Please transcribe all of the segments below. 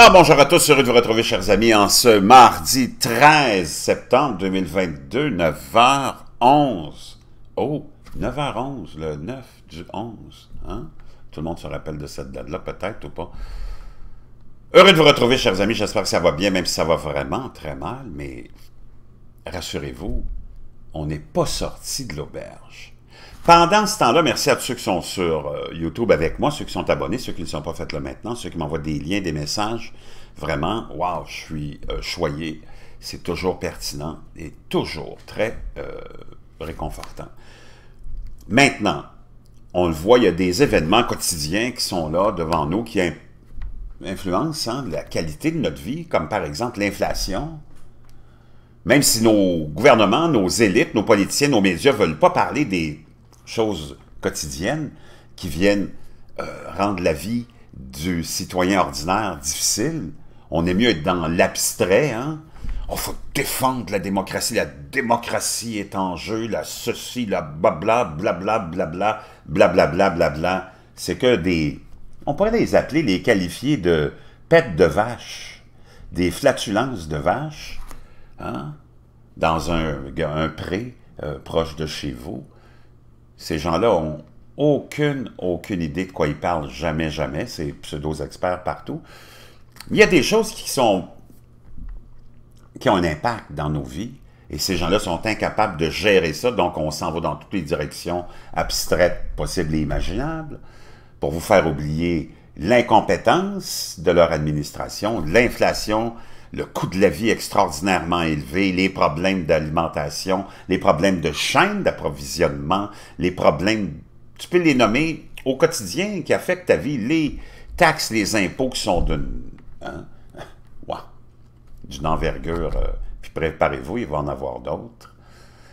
Alors ah, bonjour à tous, heureux de vous retrouver chers amis en ce mardi 13 septembre 2022, 9h11. Oh, 9h11, le 9 du 11. Hein? Tout le monde se rappelle de cette date-là peut-être ou pas. Heureux de vous retrouver chers amis, j'espère que ça va bien, même si ça va vraiment très mal, mais rassurez-vous, on n'est pas sorti de l'auberge. Pendant ce temps-là, merci à tous ceux qui sont sur euh, YouTube avec moi, ceux qui sont abonnés, ceux qui ne sont pas faits là maintenant, ceux qui m'envoient des liens, des messages. Vraiment, wow, je suis euh, choyé. C'est toujours pertinent et toujours très euh, réconfortant. Maintenant, on le voit, il y a des événements quotidiens qui sont là devant nous, qui influencent hein, la qualité de notre vie, comme par exemple l'inflation, même si nos gouvernements, nos élites, nos politiciens, nos médias ne veulent pas parler des choses quotidiennes qui viennent rendre la vie du citoyen ordinaire difficile. On est mieux être dans l'abstrait, hein? Il faut défendre la démocratie, la démocratie est en jeu, la ceci, la blabla, blabla, blabla, blabla, blabla, C'est que des... On pourrait les appeler, les qualifier de pètes de vache, des flatulences de vache, hein? dans un, un pré proche de chez vous. Ces gens-là ont aucune, aucune idée de quoi ils parlent, jamais, jamais. C'est pseudo-experts partout. Il y a des choses qui sont qui ont un impact dans nos vies. Et ces gens-là sont incapables de gérer ça, donc on s'en va dans toutes les directions abstraites, possibles et imaginables, pour vous faire oublier l'incompétence de leur administration, l'inflation le coût de la vie extraordinairement élevé, les problèmes d'alimentation, les problèmes de chaîne d'approvisionnement, les problèmes, tu peux les nommer au quotidien qui affectent ta vie, les taxes, les impôts qui sont d'une hein? d'une envergure. Euh, puis préparez-vous, il va en avoir d'autres.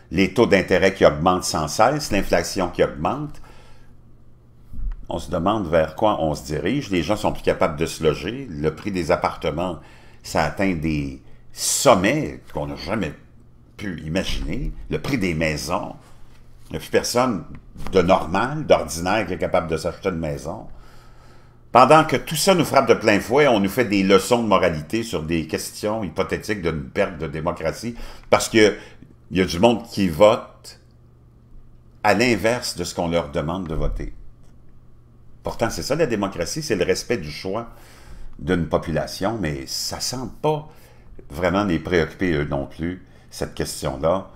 Les taux d'intérêt qui augmentent sans cesse, l'inflation qui augmente. On se demande vers quoi on se dirige. Les gens sont plus capables de se loger. Le prix des appartements ça atteint des sommets qu'on n'a jamais pu imaginer. Le prix des maisons. Il n'y a plus personne de normal, d'ordinaire, qui est capable de s'acheter une maison. Pendant que tout ça nous frappe de plein fouet, on nous fait des leçons de moralité sur des questions hypothétiques d'une perte de démocratie, parce qu'il y a du monde qui vote à l'inverse de ce qu'on leur demande de voter. Pourtant, c'est ça la démocratie, c'est le respect du choix d'une population, mais ça semble pas vraiment les préoccuper eux non plus, cette question-là.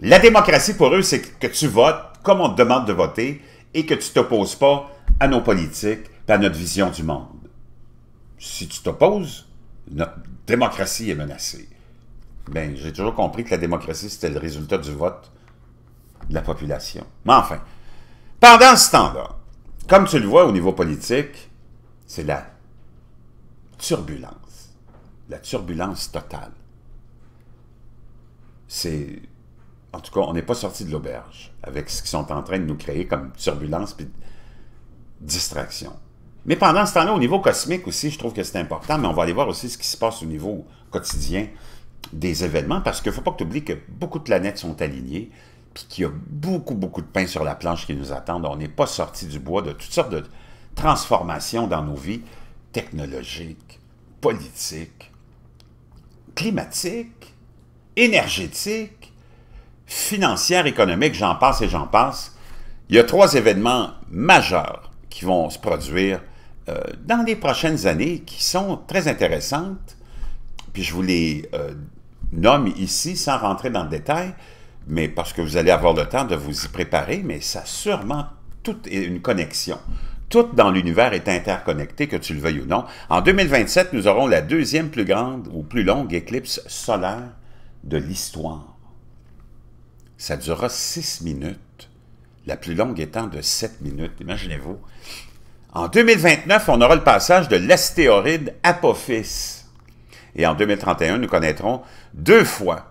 La démocratie pour eux, c'est que tu votes comme on te demande de voter et que tu t'opposes pas à nos politiques et à notre vision du monde. Si tu t'opposes, notre démocratie est menacée. Bien, j'ai toujours compris que la démocratie, c'était le résultat du vote de la population. Mais enfin, pendant ce temps-là, comme tu le vois au niveau politique, c'est la turbulence, la turbulence totale. C'est, en tout cas, on n'est pas sorti de l'auberge avec ce qu'ils sont en train de nous créer comme turbulence puis distraction. Mais pendant ce temps-là, au niveau cosmique aussi, je trouve que c'est important, mais on va aller voir aussi ce qui se passe au niveau quotidien des événements, parce qu'il ne faut pas que tu oublies que beaucoup de planètes sont alignées, puis qu'il y a beaucoup, beaucoup de pain sur la planche qui nous attendent. On n'est pas sorti du bois de toutes sortes de transformations dans nos vies technologique, politique, climatique, énergétique, financière, économique, j'en passe et j'en passe. Il y a trois événements majeurs qui vont se produire euh, dans les prochaines années qui sont très intéressantes, puis je vous les euh, nomme ici sans rentrer dans le détail, mais parce que vous allez avoir le temps de vous y préparer, mais ça a sûrement toute une connexion tout dans l'univers est interconnecté, que tu le veuilles ou non. En 2027, nous aurons la deuxième plus grande ou plus longue éclipse solaire de l'histoire. Ça durera six minutes, la plus longue étant de sept minutes, imaginez-vous. En 2029, on aura le passage de l'astéroïde Apophis. Et en 2031, nous connaîtrons deux fois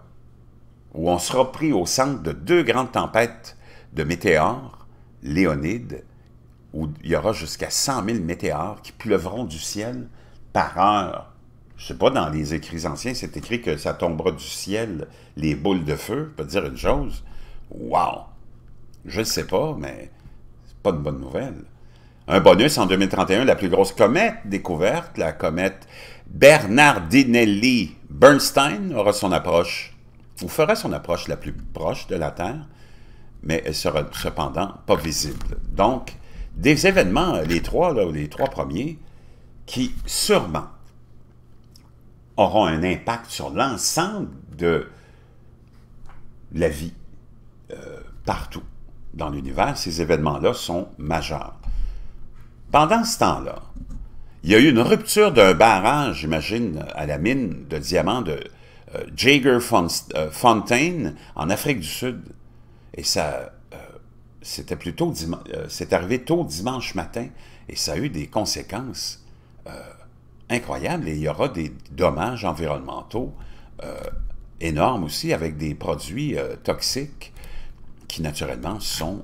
où on sera pris au centre de deux grandes tempêtes de météores, Léonide où il y aura jusqu'à 100 000 météores qui pleuvront du ciel par heure. Je sais pas, dans les écrits anciens, c'est écrit que ça tombera du ciel, les boules de feu. Je peux dire une chose, waouh Je ne sais pas, mais c'est pas une bonne nouvelle. Un bonus en 2031, la plus grosse comète découverte, la comète Bernardinelli. Bernstein aura son approche, ou fera son approche la plus proche de la Terre, mais elle sera cependant pas visible. Donc, des événements, euh, les trois, les trois premiers, qui sûrement auront un impact sur l'ensemble de la vie euh, partout dans l'univers. Ces événements-là sont majeurs. Pendant ce temps-là, il y a eu une rupture d'un barrage, j'imagine, à la mine de diamants de euh, Jagerfontein Fontaine en Afrique du Sud. Et ça c'était plutôt euh, c'est arrivé tôt dimanche matin et ça a eu des conséquences euh, incroyables et il y aura des dommages environnementaux euh, énormes aussi avec des produits toxiques qui naturellement sont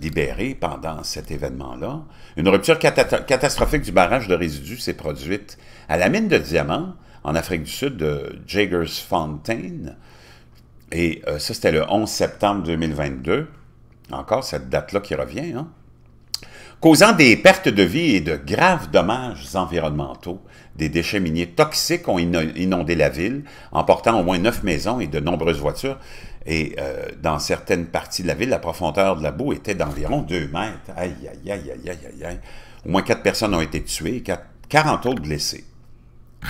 libérés pendant cet événement-là. Une rupture catastrophique du barrage de résidus s'est produite à la mine de diamants en Afrique du Sud de Jaggers Fountain. Et ça, c'était le 11 septembre 2022. Encore cette date-là qui revient, hein. causant des pertes de vie et de graves dommages environnementaux. Des déchets miniers toxiques ont inondé la ville, emportant au moins neuf maisons et de nombreuses voitures. Et euh, dans certaines parties de la ville, la profondeur de la boue était d'environ 2 mètres. Aïe, aïe, aïe, aïe, Au moins quatre personnes ont été tuées et 40 autres blessées.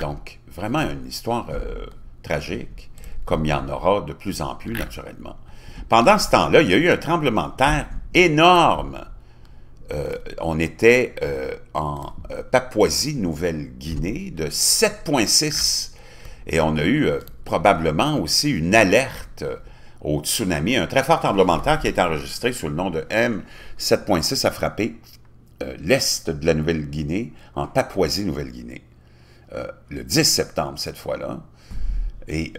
Donc, vraiment une histoire euh, tragique, comme il y en aura de plus en plus, naturellement. Pendant ce temps-là, il y a eu un tremblement de terre énorme. Euh, on était euh, en euh, Papouasie-Nouvelle-Guinée de 7,6 et on a eu probablement aussi une alerte au tsunami, un très fort tremblement de terre qui a été enregistré sous le nom de M. 7,6 a frappé l'est de la Nouvelle-Guinée en Papouasie-Nouvelle-Guinée le 10 septembre cette fois-là. Et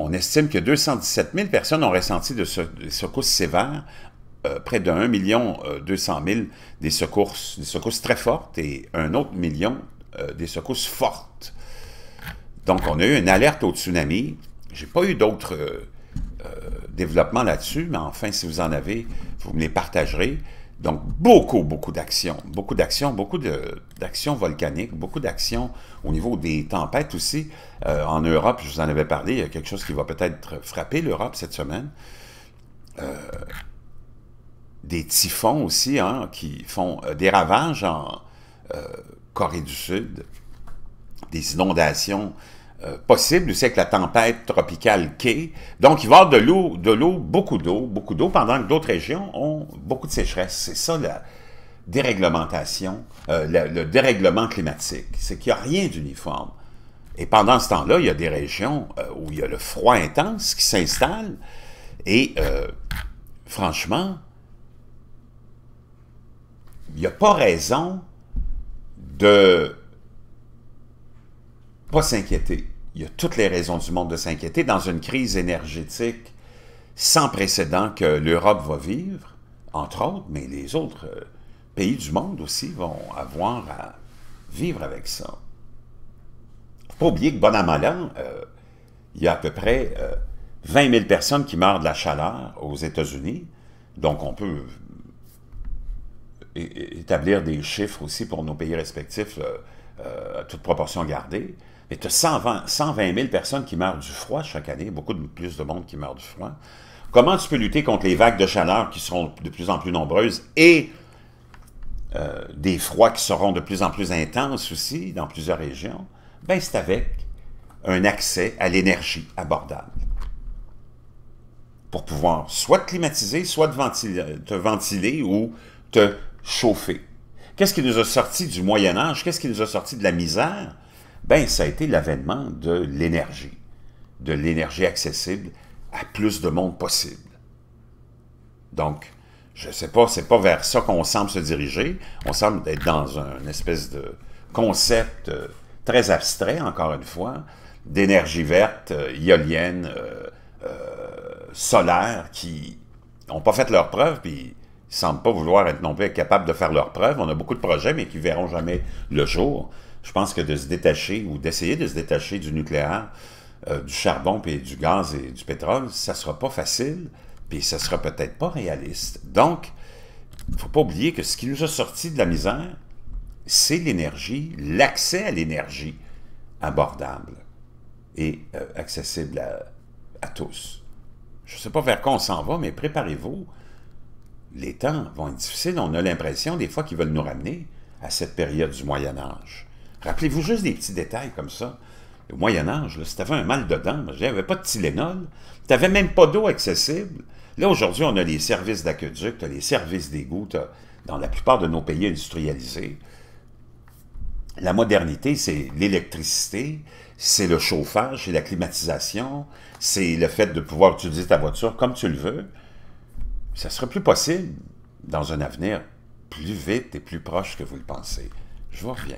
on estime que 217 000 personnes ont ressenti de des secousses sévères, euh, près de 1 million 200 euh, 000 des secousses, des secousses très fortes et un autre million euh, des secousses fortes. Donc, on a eu une alerte au tsunami. Je n'ai pas eu d'autres développements là-dessus, mais enfin, si vous en avez, vous me les partagerez. Donc, beaucoup, beaucoup d'actions. Beaucoup d'actions, beaucoup d'actions volcaniques, beaucoup d'actions au niveau des tempêtes aussi. Euh, en Europe, je vous en avais parlé, il y a quelque chose qui va peut-être frapper l'Europe cette semaine. Euh, des typhons aussi, hein, qui font euh, des ravages en Corée du Sud. Des inondations euh, possible c'est avec la tempête tropicale Kay. Donc, il va y avoir de l'eau, de l'eau, beaucoup d'eau, beaucoup d'eau, pendant que d'autres régions ont beaucoup de sécheresse. C'est ça la déréglementation, euh, le dérèglement climatique. C'est qu'il n'y a rien d'uniforme. Et pendant ce temps-là, il y a des régions euh, où il y a le froid intense qui s'installe. Et franchement, il n'y a pas raison de pas s'inquiéter il y a toutes les raisons du monde de s'inquiéter dans une crise énergétique sans précédent que l'Europe va vivre, entre autres, mais les autres euh, pays du monde aussi vont avoir à vivre avec ça. Il ne faut pas oublier que bon à euh, il y a à peu près 20 euh, 000 personnes qui meurent de la chaleur aux États-Unis, donc on peut établir des chiffres aussi pour nos pays respectifs à toute proportion gardée. Mais tu as 120, 000 personnes qui meurent du froid chaque année, beaucoup plus de monde qui meurt du froid. Comment tu peux lutter contre les vagues de chaleur qui seront de plus en plus nombreuses et euh, des froids qui seront de plus en plus intenses aussi dans plusieurs régions? Ben, c'est avec un accès à l'énergie abordable pour pouvoir soit te climatiser, soit te ventiler, te ventiler ou te chauffer. Qu'est-ce qui nous a sorti du Moyen Âge? Qu'est-ce qui nous a sorti de la misère? Ben, ça a été l'avènement de l'énergie, de l'énergie accessible à plus de monde possible. Donc, je ne sais pas, c'est pas vers ça qu'on semble se diriger. On semble être dans un, une espèce de concept euh, très abstrait, encore une fois, d'énergie verte, euh, éolienne, euh, solaire, qui n'ont pas fait leur preuve puis ne semblent pas vouloir être non plus capables de faire leurs preuves. On a beaucoup de projets, mais qui verront jamais le jour je pense que de se détacher ou d'essayer de se détacher du nucléaire, euh, du charbon, puis du gaz et du pétrole, ça ne sera pas facile, puis ça ne sera peut-être pas réaliste. Donc, il ne faut pas oublier que ce qui nous a sorti de la misère, c'est l'énergie, l'accès à l'énergie abordable et euh, accessible à, à tous. Je ne sais pas vers quoi on s'en va, mais préparez-vous. Les temps vont être difficiles. On a l'impression des fois qu'ils veulent nous ramener à cette période du Moyen Âge. Rappelez-vous juste des petits détails comme ça. Au Moyen Âge, si tu avais un mal dedans, dents, il n'y avait pas de Tylenol, tu n'avais même pas d'eau accessible. Là, aujourd'hui, on a les services d'aqueduc, tu les services d'égout, dans la plupart de nos pays industrialisés. La modernité, c'est l'électricité, c'est le chauffage, c'est la climatisation, c'est le fait de pouvoir utiliser ta voiture comme tu le veux. Ça serait plus possible dans un avenir plus vite et plus proche que vous le pensez. Je vous reviens.